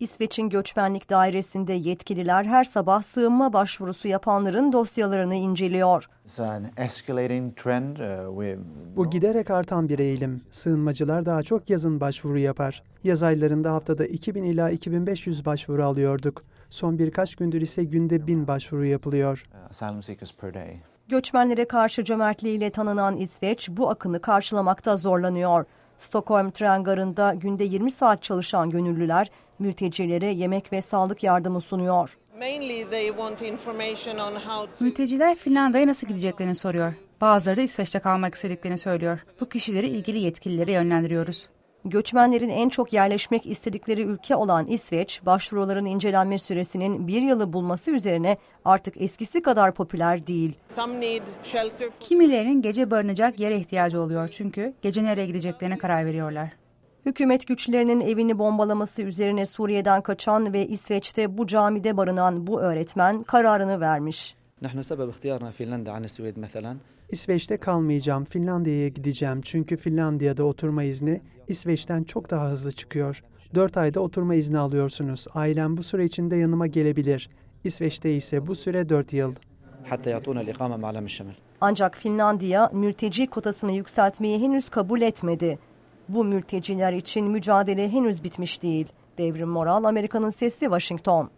İsveç'in göçmenlik dairesinde yetkililer her sabah sığınma başvurusu yapanların dosyalarını inceliyor. Uh, bu giderek artan bir eğilim. Sığınmacılar daha çok yazın başvuru yapar. Yaz aylarında haftada 2000 ila 2500 başvuru alıyorduk. Son birkaç gündür ise günde 1000 başvuru yapılıyor. Uh, Göçmenlere karşı cömertliğiyle tanınan İsveç bu akını karşılamakta zorlanıyor. Stockholm tren garında günde 20 saat çalışan gönüllüler mültecilere yemek ve sağlık yardımı sunuyor. Mülteciler Finlandiya'ya nasıl gideceklerini soruyor. Bazıları da İsveç'te kalmak istediklerini söylüyor. Bu kişileri ilgili yetkililere yönlendiriyoruz. Göçmenlerin en çok yerleşmek istedikleri ülke olan İsveç, başvuruların incelenme süresinin bir yılı bulması üzerine artık eskisi kadar popüler değil. Kimilerinin gece barınacak yere ihtiyacı oluyor çünkü gece nereye gideceklerine karar veriyorlar. Hükümet güçlerinin evini bombalaması üzerine Suriye'den kaçan ve İsveç'te bu camide barınan bu öğretmen kararını vermiş. İsveç'te kalmayacağım, Finlandiya'ya gideceğim çünkü Finlandiya'da oturma izni İsveç'ten çok daha hızlı çıkıyor. 4 ayda oturma izni alıyorsunuz. Ailem bu süre içinde yanıma gelebilir. İsveç'te ise bu süre 4 yıl. Ancak Finlandiya mülteci kotasını yükseltmeyi henüz kabul etmedi. Bu mülteciler için mücadele henüz bitmiş değil. Devrim Moral, Amerika'nın Sesi, Washington.